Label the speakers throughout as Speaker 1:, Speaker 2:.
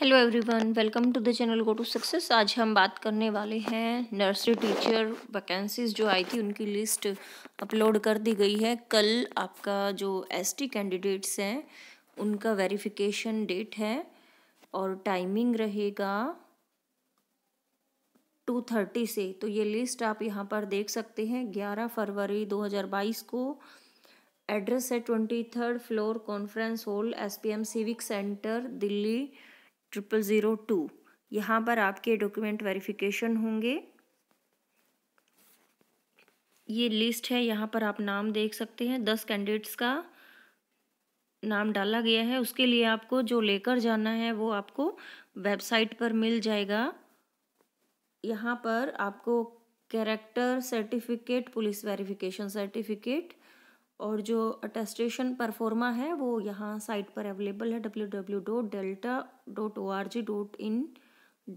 Speaker 1: hello everyone welcome to the channel go to success आज हम बात करने वाले हैं नर्सरी टीचर वैकेंसीज जो आई थी उनकी लिस्ट अपलोड कर दी गई है कल आपका जो एसटी कैंडिडेट्स हैं उनका वेरिफिकेशन डेट है और टाइमिंग रहेगा टू थर्टी से तो ये लिस्ट आप यहाँ पर देख सकते हैं ग्यारह फरवरी दो हज़ार बाईस को एड्रेस है twenty third floor conference hall S P M civic centre Delhi triple zero two यहाँ पर आपके डॉक्यूमेंट वेरिफिकेशन होंगे ये लिस्ट है यहाँ पर आप नाम देख सकते हैं दस कैंडिडेट्स का नाम डाला गया है उसके लिए आपको जो लेकर जाना है वो आपको वेबसाइट पर मिल जाएगा यहाँ पर आपको character certificate police verification certificate और जो अटेस्टेशन परफॉर्मा है वो यहाँ साइट पर अवेलेबल है W W dot delta dot O R G dot in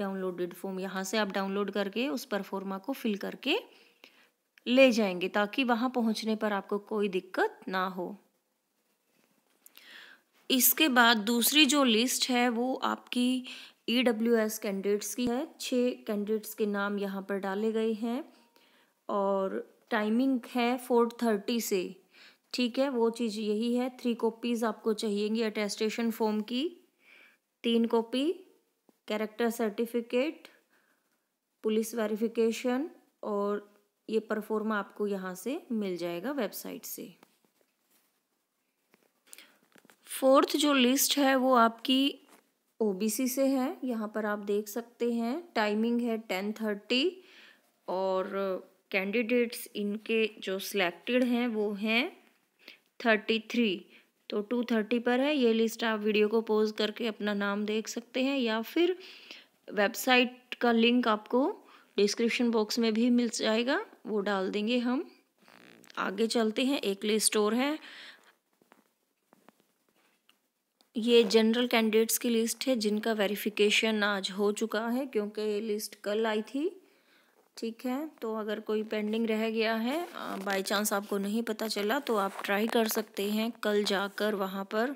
Speaker 1: downloaded form यहाँ से आप डाउनलोड करके उस परफॉर्मा को फिल करके ले जाएंगे ताकि वहाँ पहुँचने पर आपको कोई दिक्कत ना हो इसके बाद दूसरी जो लिस्ट है वो आपकी ई डब्ल्यू एस कैंडिडेट्स की है छः कैंडिडेट्स के नाम यहाँ पर डाले गए हैं और टाइमिंग है फोर थर्टी से ठीक है वो चीज़ यही है थ्री कॉपीज़ आपको चाहिएगी अटेस्टेशन फॉर्म की तीन copy character certificate police verification और ये परफॉर्मा आपको यहाँ से मिल जाएगा वेबसाइट से फोर्थ जो लिस्ट है वो आपकी ओबीसी से है यहाँ पर आप देख सकते हैं टाइमिंग है टेन थर्टी और कैंडिडेट्स इनके जो सिलेक्टेड हैं वो हैं थर्टी थ्री तो टू थर्टी पर है ये लिस्ट आप वीडियो को पोज करके अपना नाम देख सकते हैं या फिर वेबसाइट का लिंक आपको डिस्क्रिप्शन बॉक्स में भी मिल जाएगा वो डाल देंगे हम आगे चलते हैं एक ले स्टोर है ये जनरल कैंडिडेट्स की लिस्ट है जिनका वेरिफिकेशन आज हो चुका है क्योंकि ये लिस्ट कल आई थी ठीक है तो अगर कोई पेंडिंग रह गया है बाय चांस आपको नहीं पता चला तो आप ट्राई कर सकते हैं कल जाकर वहाँ पर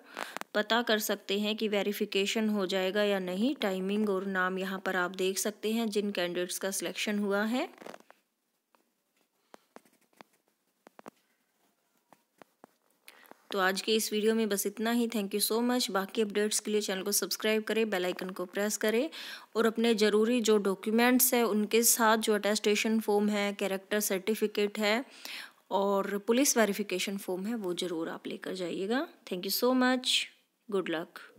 Speaker 1: पता कर सकते हैं कि वेरिफिकेशन हो जाएगा या नहीं टाइमिंग और नाम यहाँ पर आप देख सकते हैं जिन कैंडिडेट्स का सिलेक्शन हुआ है तो आज के इस वीडियो में बस इतना ही थैंक यू सो मच बाकी अपडेट्स के लिए चैनल को सब्सक्राइब करें बेल आइकन को प्रेस करें और अपने ज़रूरी जो डॉक्यूमेंट्स हैं उनके साथ जो अटेस्टेशन फॉर्म है कैरेक्टर सर्टिफिकेट है और पुलिस वेरिफिकेशन फॉर्म है वो ज़रूर आप लेकर जाइएगा thank you so much good luck